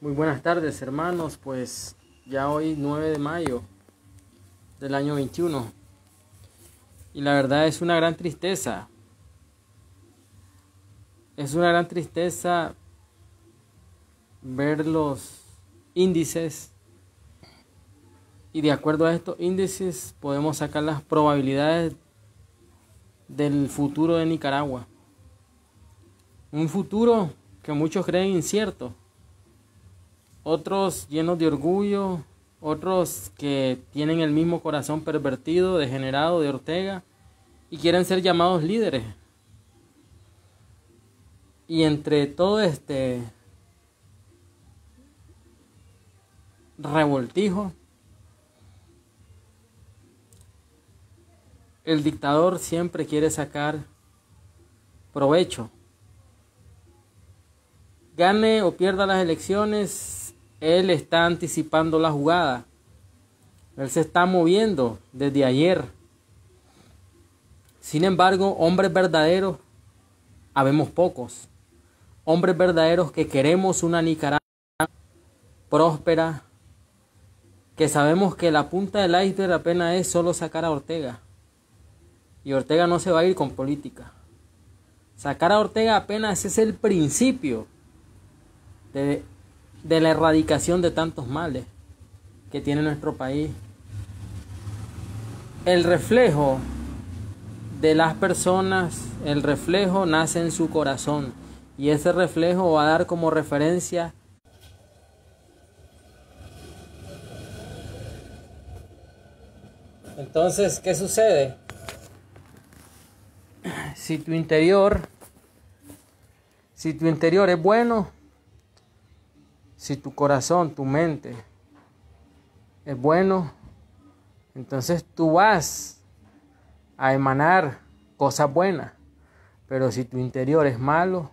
Muy buenas tardes hermanos, pues ya hoy 9 de mayo del año 21. Y la verdad es una gran tristeza. Es una gran tristeza ver los índices y de acuerdo a estos índices podemos sacar las probabilidades del futuro de Nicaragua. Un futuro que muchos creen incierto, otros llenos de orgullo, otros que tienen el mismo corazón pervertido, degenerado de Ortega y quieren ser llamados líderes. Y entre todo este revoltijo, el dictador siempre quiere sacar provecho gane o pierda las elecciones, él está anticipando la jugada. Él se está moviendo desde ayer. Sin embargo, hombres verdaderos, habemos pocos. Hombres verdaderos que queremos una Nicaragua próspera, que sabemos que la punta del iceberg apenas es solo sacar a Ortega. Y Ortega no se va a ir con política. Sacar a Ortega apenas es el principio de, la erradicación de tantos males que tiene nuestro país. El reflejo de las personas, el reflejo nace en su corazón y ese reflejo va a dar como referencia Entonces, ¿qué sucede? Si tu interior si tu interior es bueno, si tu corazón, tu mente es bueno, entonces tú vas a emanar cosas buenas. Pero si tu interior es malo,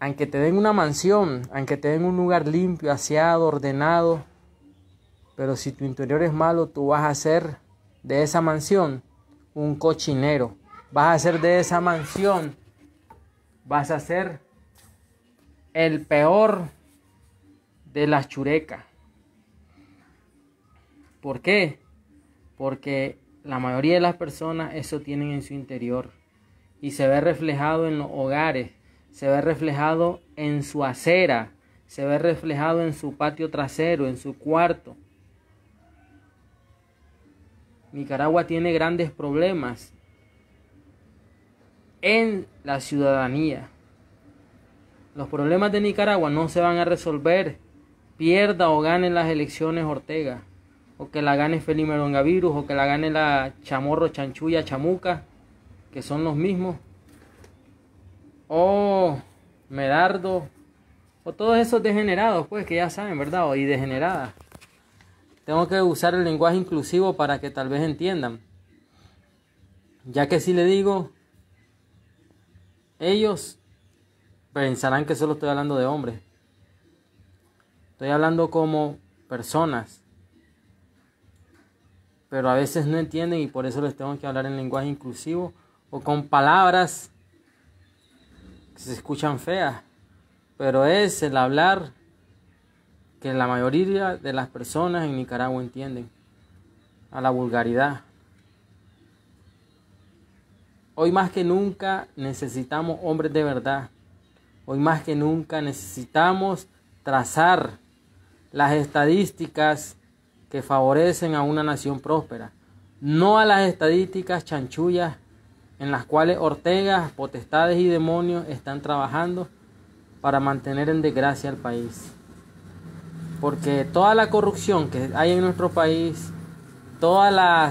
aunque te den una mansión, aunque te den un lugar limpio, aseado, ordenado, pero si tu interior es malo, tú vas a hacer de esa mansión un cochinero. Vas a ser de esa mansión, vas a ser el peor de las churecas. ¿Por qué? Porque la mayoría de las personas eso tienen en su interior y se ve reflejado en los hogares, se ve reflejado en su acera, se ve reflejado en su patio trasero, en su cuarto. Nicaragua tiene grandes problemas en la ciudadanía. Los problemas de Nicaragua no se van a resolver pierda o gane las elecciones Ortega, o que la gane Felipe Longavirus, o que la gane la Chamorro Chanchulla Chamuca, que son los mismos, o Medardo, o todos esos degenerados, pues que ya saben, ¿verdad? O y degeneradas. Tengo que usar el lenguaje inclusivo para que tal vez entiendan. Ya que si le digo, ellos pensarán que solo estoy hablando de hombres. Estoy hablando como personas. Pero a veces no entienden y por eso les tengo que hablar en lenguaje inclusivo o con palabras que se escuchan feas. Pero es el hablar que la mayoría de las personas en Nicaragua entienden a la vulgaridad. Hoy más que nunca necesitamos hombres de verdad. Hoy más que nunca necesitamos trazar las estadísticas que favorecen a una nación próspera, no a las estadísticas chanchullas en las cuales Ortega, potestades y demonios están trabajando para mantener en desgracia al país. Porque toda la corrupción que hay en nuestro país, toda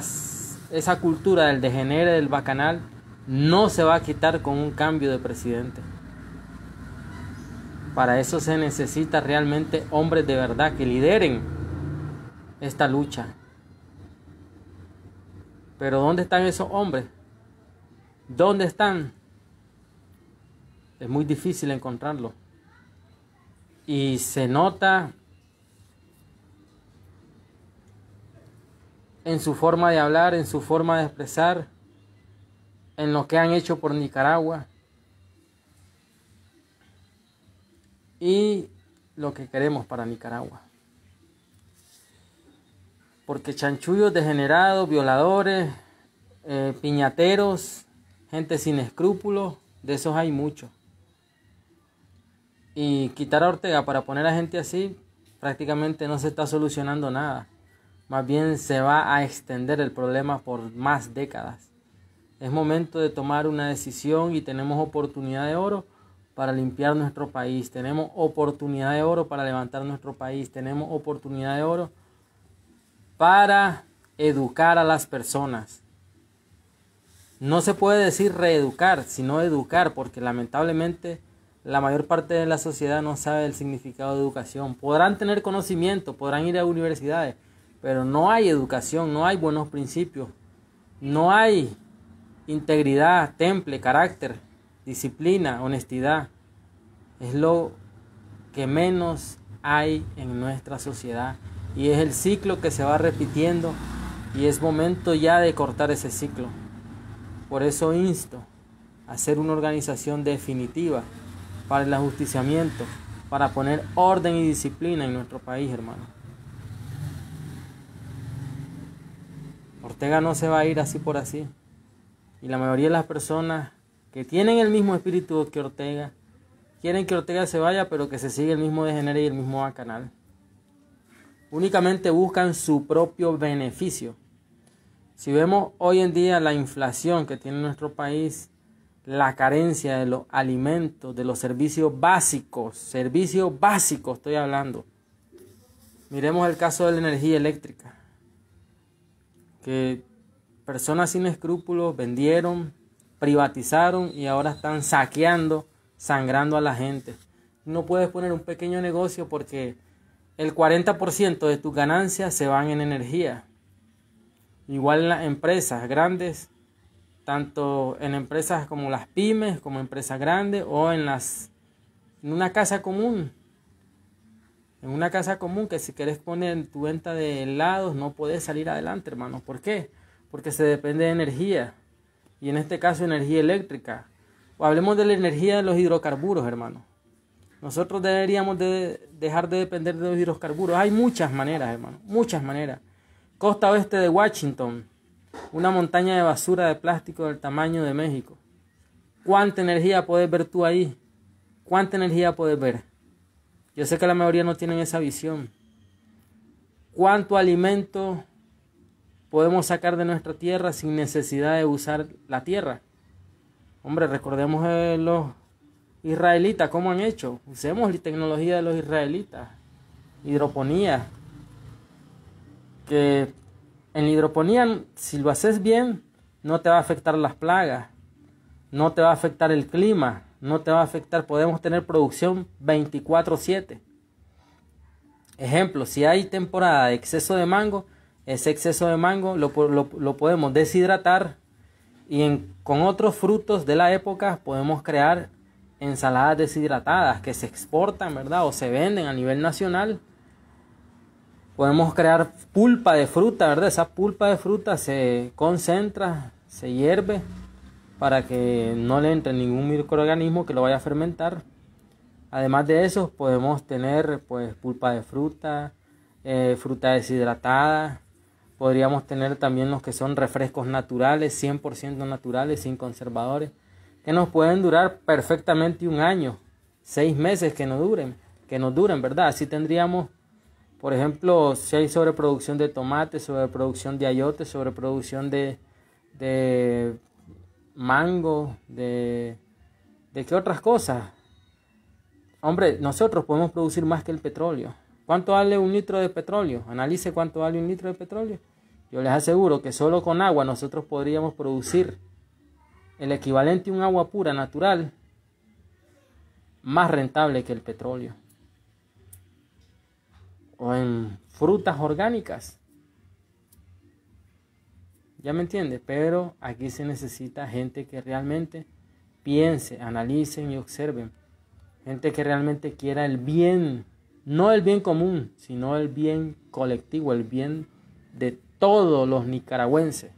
esa cultura del degenere, del bacanal, no se va a quitar con un cambio de presidente. Para eso se necesita realmente hombres de verdad que lideren esta lucha. Pero ¿dónde están esos hombres? ¿Dónde están? Es muy difícil encontrarlos. Y se nota en su forma de hablar, en su forma de expresar, en lo que han hecho por Nicaragua. y lo que queremos para Nicaragua. Porque chanchullos degenerados, violadores, eh, piñateros, gente sin escrúpulos, de esos hay muchos. Y quitar a Ortega para poner a gente así, prácticamente no se está solucionando nada. Más bien se va a extender el problema por más décadas. Es momento de tomar una decisión y tenemos oportunidad de oro para limpiar nuestro país, tenemos oportunidad de oro para levantar nuestro país, tenemos oportunidad de oro para educar a las personas. No se puede decir reeducar, sino educar, porque lamentablemente la mayor parte de la sociedad no sabe el significado de educación. Podrán tener conocimiento, podrán ir a universidades, pero no hay educación, no hay buenos principios, no hay integridad, temple, carácter disciplina, honestidad. Es lo que menos hay en nuestra sociedad y es el ciclo que se va repitiendo y es momento ya de cortar ese ciclo. Por eso insto a hacer una organización definitiva para el ajusticiamiento, para poner orden y disciplina en nuestro país, hermano. Ortega no se va a ir así por así. Y la mayoría de las personas que tienen el mismo espíritu que Ortega, quieren que Ortega se vaya, pero que se siga el mismo degenere y el mismo canal Únicamente buscan su propio beneficio. Si vemos hoy en día la inflación que tiene nuestro país, la carencia de los alimentos, de los servicios básicos, servicios básicos estoy hablando. Miremos el caso de la energía eléctrica, que personas sin escrúpulos vendieron privatizaron y ahora están saqueando, sangrando a la gente. No puedes poner un pequeño negocio porque el 40% de tus ganancias se van en energía. Igual en las empresas grandes, tanto en empresas como las pymes, como empresas grandes o en las en una casa común. En una casa común que si quieres poner tu venta de helados no puedes salir adelante, hermano. ¿Por qué? Porque se depende de energía y en este caso energía eléctrica. O hablemos de la energía de los hidrocarburos, hermano. Nosotros deberíamos dejar de depender de los hidrocarburos. Hay muchas maneras, hermano, muchas maneras. Costa oeste de Washington, una montaña de basura de plástico del tamaño de México. ¿Cuánta energía puedes ver tú ahí? ¿Cuánta energía puedes ver? Yo sé que la mayoría no tienen esa visión. ¿Cuánto alimento podemos sacar de nuestra tierra sin necesidad de usar la tierra. Hombre, recordemos los israelitas, cómo han hecho. Usemos la tecnología de los israelitas. Hidroponía. Que en la hidroponía, si lo haces bien, no te va a afectar las plagas, no te va a afectar el clima, no te va a afectar. Podemos tener producción 24-7. Ejemplo, si hay temporada de exceso de mango, ese exceso de mango lo, podemos deshidratar y con otros frutos de la época podemos crear ensaladas deshidratadas que se exportan, ¿verdad? O se venden a nivel nacional. Podemos crear pulpa de fruta, ¿verdad? Esa pulpa de fruta se concentra, se hierve para que no le entre ningún microorganismo que lo vaya a fermentar. Además de eso, podemos tener pues pulpa de fruta, eh, fruta deshidratada, Podríamos tener también los que son refrescos naturales, 100% naturales, sin conservadores, que nos pueden durar perfectamente un año, seis meses que no duren, que nos duren, ¿verdad? Así tendríamos, por ejemplo, si hay sobreproducción de tomate, sobreproducción de ayote, sobreproducción de, de mango, de, de qué otras cosas. Hombre, nosotros podemos producir más que el petróleo. ¿Cuánto vale un litro de petróleo? Analice cuánto vale un litro de petróleo. Yo les aseguro que solo con agua nosotros podríamos producir el equivalente a un agua pura natural más rentable que el petróleo. O en frutas orgánicas. ¿Ya me entiende, Pero aquí se necesita gente que realmente piense, analicen y observen. Gente que realmente quiera el bien, no el bien común, sino el bien colectivo, el bien de todos los nicaragüenses.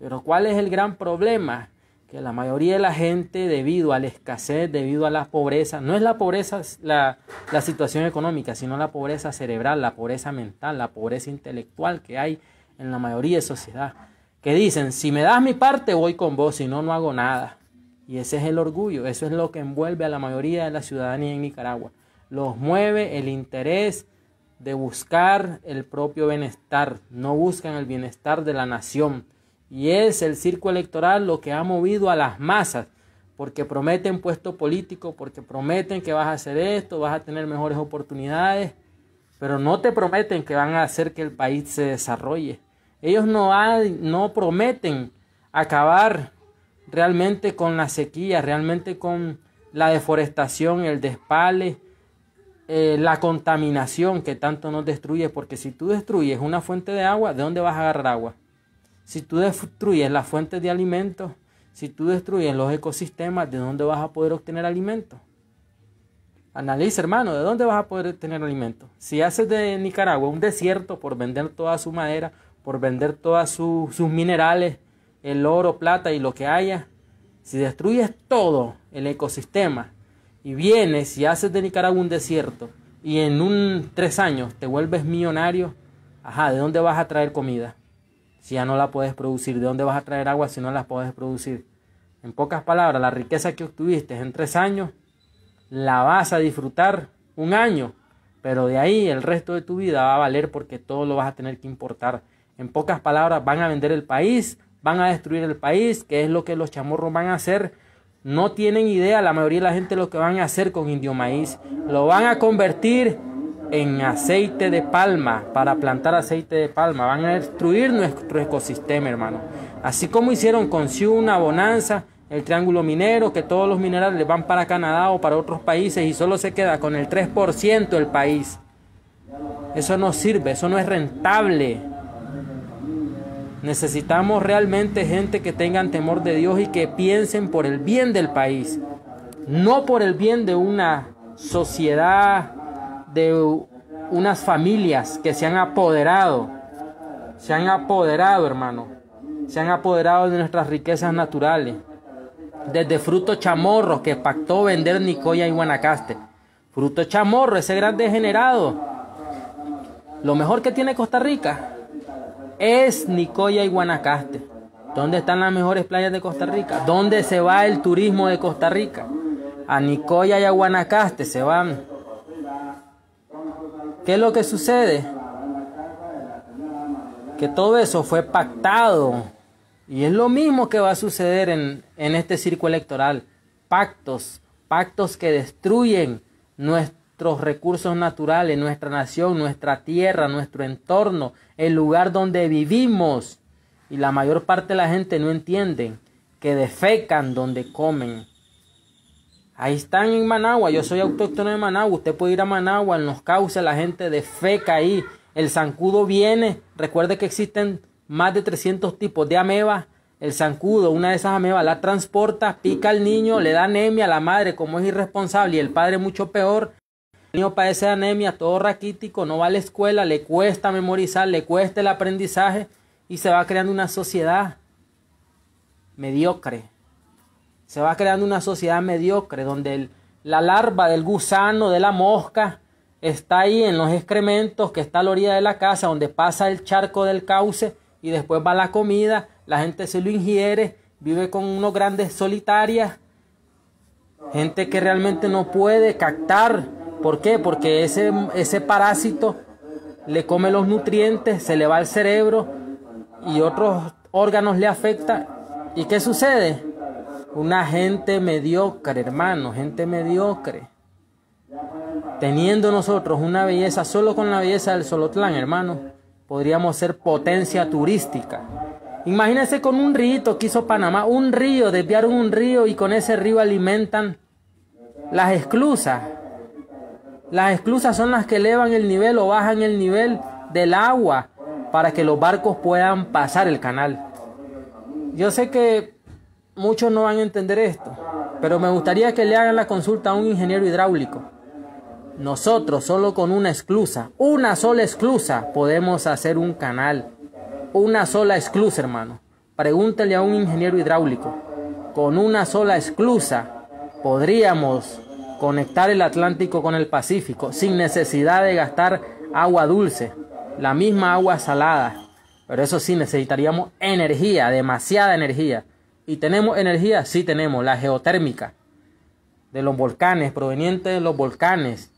Pero ¿cuál es el gran problema? Que la mayoría de la gente, debido a la escasez, debido a la pobreza, no es la pobreza la, situación económica, sino la pobreza cerebral, la pobreza mental, la pobreza intelectual que hay en la mayoría de sociedad. Que dicen, si me das mi parte, voy con vos, si no, no hago nada. Y ese es el orgullo, eso es lo que envuelve a la mayoría de la ciudadanía en Nicaragua. Los mueve el interés de buscar el propio bienestar, no buscan el bienestar de la nación. Y es el circo electoral lo que ha movido a las masas, porque prometen puesto político, porque prometen que vas a hacer esto, vas a tener mejores oportunidades, pero no te prometen que van a hacer que el país se desarrolle. Ellos no, no prometen acabar realmente con la sequía, realmente con la deforestación, el despale, eh, la contaminación que tanto nos destruye, porque si tú destruyes una fuente de agua, ¿de dónde vas a agarrar agua? Si tú destruyes las fuentes de alimentos, si tú destruyes los ecosistemas, ¿de dónde vas a poder obtener alimentos? Analiza, hermano, ¿de dónde vas a poder tener alimentos? Si haces de Nicaragua un desierto por vender toda su madera, por vender todos sus minerales, el oro, plata y lo que haya, si destruyes todo el ecosistema, y vienes y haces de Nicaragua un desierto y en un tres años te vuelves millonario, ajá, ¿de dónde vas a traer comida? Si ya no la puedes producir, ¿de dónde vas a traer agua si no la puedes producir? En pocas palabras, la riqueza que obtuviste en tres años la vas a disfrutar un año, pero de ahí el resto de tu vida va a valer porque todo lo vas a tener que importar. En pocas palabras, van a vender el país, van a destruir el país, que es lo que los chamorros van a hacer no tienen idea la mayoría de la gente lo que van a hacer con indio maíz. Lo van a convertir en aceite de palma, para plantar aceite de palma. Van a destruir nuestro ecosistema, hermano. Así como hicieron con una bonanza, el triángulo minero, que todos los minerales van para Canadá o para otros países y solo se queda con el 3% el país. Eso no sirve, eso no es rentable. Necesitamos realmente gente que tengan temor de Dios y que piensen por el bien del país, no por el bien de una sociedad, de unas familias que se han apoderado, se han apoderado, hermano, se han apoderado de nuestras riquezas naturales, desde fruto chamorro que pactó vender Nicoya y Guanacaste. Fruto chamorro, ese gran degenerado. Lo mejor que tiene Costa Rica es Nicoya y Guanacaste. ¿Dónde están las mejores playas de Costa Rica? ¿Dónde se va el turismo de Costa Rica? A Nicoya y a Guanacaste se van. ¿Qué es lo que sucede? Que todo eso fue pactado. Y es lo mismo que va a suceder en, en este circo electoral. Pactos, pactos que destruyen nuestro nuestros recursos naturales, nuestra nación, nuestra tierra, nuestro entorno, el lugar donde vivimos. Y la mayor parte de la gente no entiende que defecan donde comen. Ahí están en Managua, yo soy autóctono de Managua, usted puede ir a Managua, en los cauces la gente defeca ahí. El zancudo viene, recuerde que existen más de 300 tipos de amebas. El zancudo, una de esas amebas, la transporta, pica al niño, le da anemia a la madre, como es irresponsable, y el padre mucho peor. El niño padece anemia, todo raquítico, no va a la escuela, le cuesta memorizar, le cuesta el aprendizaje y se va creando una sociedad mediocre. Se va creando una sociedad mediocre donde la larva del gusano, de la mosca, está ahí en los excrementos que está a la orilla de la casa, donde pasa el charco del cauce y después va la comida, la gente se lo ingiere, vive con unos grandes solitarias, gente que realmente no puede captar ¿Por qué? Porque ese, ese parásito le come los nutrientes, se le va al cerebro y otros órganos le afecta. ¿Y qué sucede? Una gente mediocre, hermano, gente mediocre. Teniendo nosotros una belleza, solo con la belleza del Solotlán, hermano, podríamos ser potencia turística. Imagínense con un rito que hizo Panamá, un río, desviaron un río y con ese río alimentan las esclusas las esclusas son las que elevan el nivel o bajan el nivel del agua para que los barcos puedan pasar el canal. Yo sé que muchos no van a entender esto, pero me gustaría que le hagan la consulta a un ingeniero hidráulico. Nosotros solo con una esclusa, una sola esclusa, podemos hacer un canal. Una sola esclusa, hermano. Pregúntele a un ingeniero hidráulico. Con una sola esclusa podríamos conectar el Atlántico con el Pacífico sin necesidad de gastar agua dulce, la misma agua salada. Pero eso sí, necesitaríamos energía, demasiada energía. ¿Y tenemos energía? Sí tenemos, la geotérmica, de los volcanes, proveniente de los volcanes.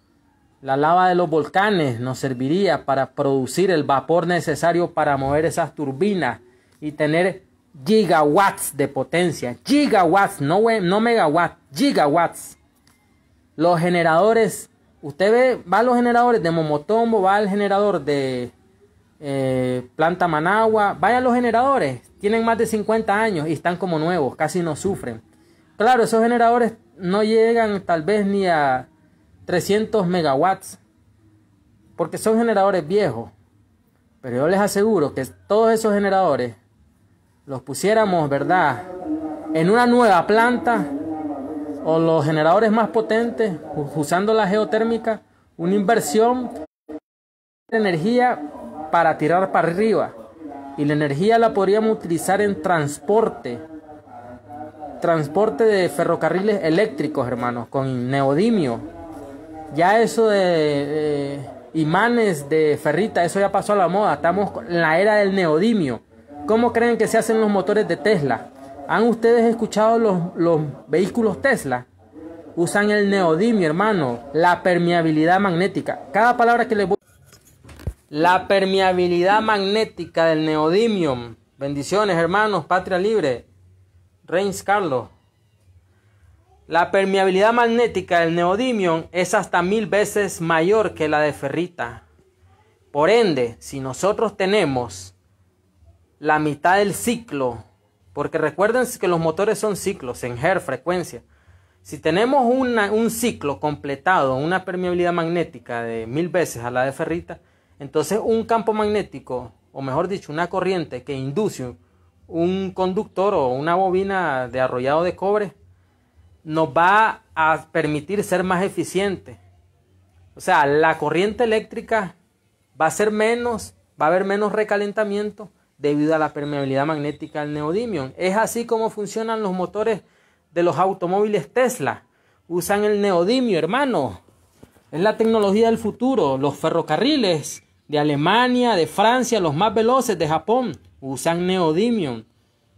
La lava de los volcanes nos serviría para producir el vapor necesario para mover esas turbinas y tener gigawatts de potencia. Gigawatts, no, megawatts, gigawatts. Los generadores, usted ve, va a los generadores de Momotombo, va al generador de eh, Planta Managua, vayan los generadores, tienen más de 50 años y están como nuevos, casi no sufren. Claro, esos generadores no llegan tal vez ni a 300 megawatts, porque son generadores viejos. Pero yo les aseguro que todos esos generadores los pusiéramos, ¿verdad? En una nueva planta, los generadores más potentes usando la geotérmica, una inversión de energía para tirar para arriba. Y la energía la podríamos utilizar en transporte, transporte de ferrocarriles eléctricos, hermanos, con neodimio. Ya eso de imanes de ferrita, eso ya pasó a la moda. Estamos en la era del neodimio. ¿Cómo creen que se hacen los motores de Tesla? ¿Han ustedes escuchado los, vehículos Tesla? Usan el neodimio, hermano, la permeabilidad magnética. Cada palabra que les voy... La permeabilidad magnética del neodimio. Bendiciones, hermanos, patria libre. Reins Carlos. La permeabilidad magnética del neodimio es hasta mil veces mayor que la de ferrita. Por ende, si nosotros tenemos la mitad del ciclo porque recuerden que los motores son ciclos en her frecuencia. Si tenemos un ciclo completado, una permeabilidad magnética de mil veces a la de ferrita, entonces un campo magnético, o mejor dicho, una corriente que induce un conductor o una bobina de arrollado de cobre, nos va a permitir ser más eficiente. O sea, la corriente eléctrica va a ser menos, va a haber menos recalentamiento debido a la permeabilidad magnética del neodimio. Es así como funcionan los motores de los automóviles Tesla. Usan el neodimio, hermano. Es la tecnología del futuro. Los ferrocarriles de Alemania, de Francia, los más veloces de Japón, usan neodimio.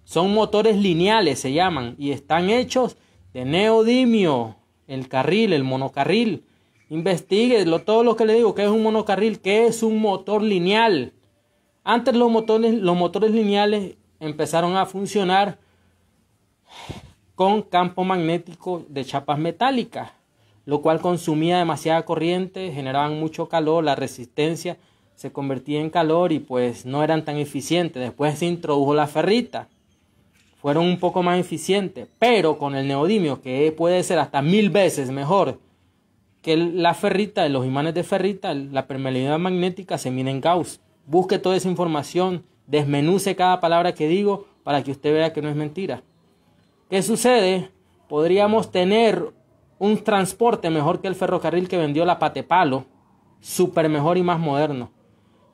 Son motores lineales, se llaman, y están hechos de neodimio, el carril, el monocarril. Investigue todo lo que le digo, que es un monocarril, que es un motor lineal. Antes los motores, los motores lineales empezaron a funcionar con campo magnético de chapas metálicas, lo cual consumía demasiada corriente, generaban mucho calor, la resistencia se convertía en calor y pues no eran tan eficientes. Después se introdujo la ferrita, fueron un poco más eficientes, pero con el neodimio, que puede ser hasta mil veces mejor que la ferrita, los imanes de ferrita, la permeabilidad magnética se mide en Gauss. Busque toda esa información, desmenuce cada palabra que digo para que usted vea que no es mentira. ¿Qué sucede? Podríamos tener un transporte mejor que el ferrocarril que vendió la Patepalo, súper mejor y más moderno.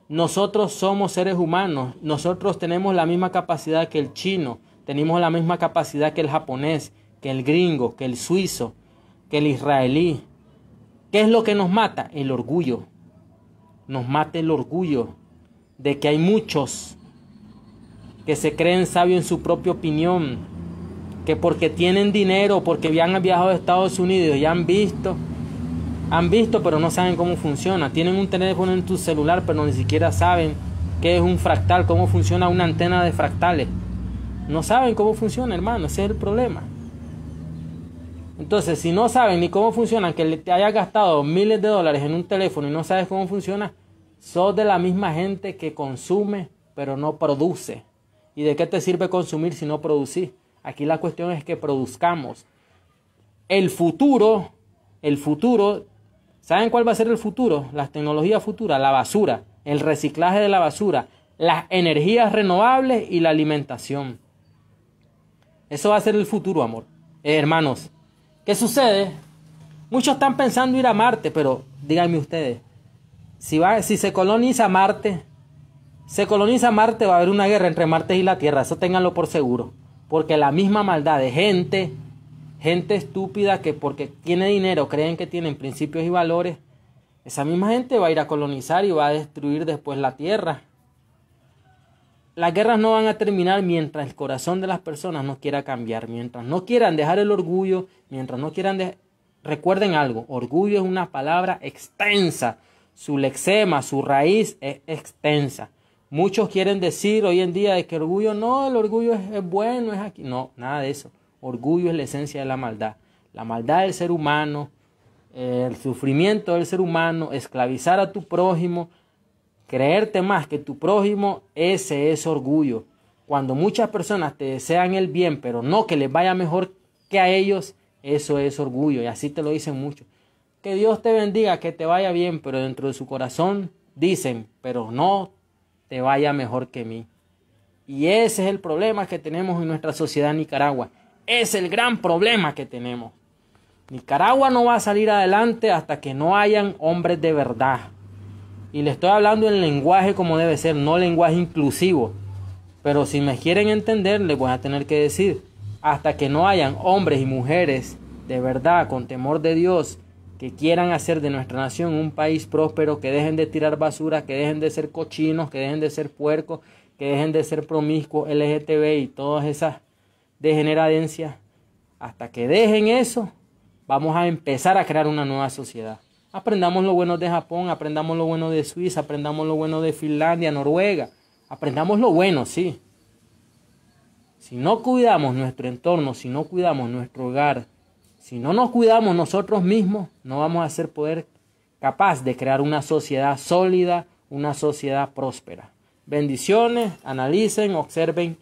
Nosotros somos seres humanos, nosotros tenemos la misma capacidad que el chino, tenemos la misma capacidad que el japonés, que el gringo, que el suizo, que el israelí. ¿Qué es lo que nos mata? El orgullo. Nos mata el orgullo de que hay muchos que se creen sabios en su propia opinión, que porque tienen dinero, porque han viajado a Estados Unidos y han visto, han visto pero no saben cómo funciona, tienen un teléfono en tu celular pero ni siquiera saben qué es un fractal, cómo funciona una antena de fractales. No saben cómo funciona, hermano, ese es el problema. Entonces, si no saben ni cómo funciona, que te hayas gastado miles de dólares en un teléfono y no sabes cómo funciona, Sos de la misma gente que consume, pero no produce. ¿Y de qué te sirve consumir si no producís? Aquí la cuestión es que produzcamos. El futuro, el futuro, ¿saben cuál va a ser el futuro? Las tecnologías futuras, la basura, el reciclaje de la basura, las energías renovables y la alimentación. Eso va a ser el futuro, amor. Eh, hermanos, ¿qué sucede? Muchos están pensando ir a Marte, pero díganme ustedes, si, se coloniza Marte, se coloniza Marte, va a haber una guerra entre Marte y la Tierra. Eso ténganlo por seguro. Porque la misma maldad de gente, gente estúpida que porque tiene dinero creen que tienen principios y valores, esa misma gente va a ir a colonizar y va a destruir después la Tierra. Las guerras no van a terminar mientras el corazón de las personas no quiera cambiar, mientras no quieran dejar el orgullo, mientras no quieran... Recuerden algo, orgullo es una palabra extensa su lexema, su raíz es extensa. Muchos quieren decir hoy en día de que orgullo no, el orgullo es, es, bueno, es aquí. No, nada de eso. Orgullo es la esencia de la maldad. La maldad del ser humano, el sufrimiento del ser humano, esclavizar a tu prójimo, creerte más que tu prójimo, ese es orgullo. Cuando muchas personas te desean el bien, pero no que les vaya mejor que a ellos, eso es orgullo. Y así te lo dicen muchos que Dios te bendiga, que te vaya bien, pero dentro de su corazón dicen, pero no te vaya mejor que mí. Y ese es el problema que tenemos en nuestra sociedad en Nicaragua. Es el gran problema que tenemos. Nicaragua no va a salir adelante hasta que no hayan hombres de verdad. Y le estoy hablando en lenguaje como debe ser, no lenguaje inclusivo. Pero si me quieren entender, les voy a tener que decir, hasta que no hayan hombres y mujeres de verdad, con temor de Dios, que quieran hacer de nuestra nación un país próspero, que dejen de tirar basura, que dejen de ser cochinos, que dejen de ser puercos, que dejen de ser promiscuos, LGTB y todas esas degeneradencias. Hasta que dejen eso, vamos a empezar a crear una nueva sociedad. Aprendamos lo bueno de Japón, aprendamos lo bueno de Suiza, aprendamos lo bueno de Finlandia, Noruega. Aprendamos lo bueno, sí. Si no cuidamos nuestro entorno, si no cuidamos nuestro hogar, si no nos cuidamos nosotros mismos, no vamos a ser poder capaz de crear una sociedad sólida, una sociedad próspera. Bendiciones, analicen, observen.